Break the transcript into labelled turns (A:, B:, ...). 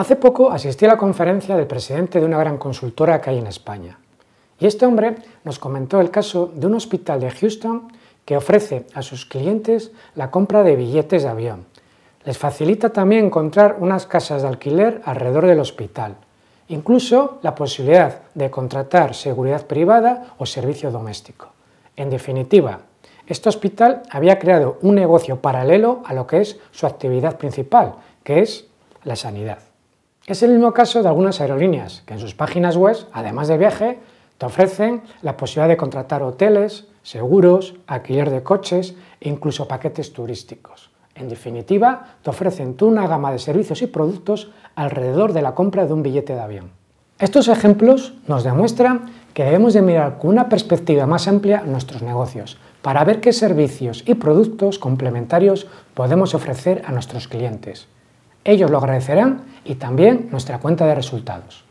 A: Hace poco asistí a la conferencia del presidente de una gran consultora que hay en España. Y este hombre nos comentó el caso de un hospital de Houston que ofrece a sus clientes la compra de billetes de avión. Les facilita también encontrar unas casas de alquiler alrededor del hospital, incluso la posibilidad de contratar seguridad privada o servicio doméstico. En definitiva, este hospital había creado un negocio paralelo a lo que es su actividad principal, que es la sanidad. Es el mismo caso de algunas aerolíneas, que en sus páginas web, además de viaje, te ofrecen la posibilidad de contratar hoteles, seguros, alquiler de coches e incluso paquetes turísticos. En definitiva, te ofrecen tú una gama de servicios y productos alrededor de la compra de un billete de avión. Estos ejemplos nos demuestran que debemos de mirar con una perspectiva más amplia nuestros negocios, para ver qué servicios y productos complementarios podemos ofrecer a nuestros clientes. Ellos lo agradecerán y también nuestra cuenta de resultados.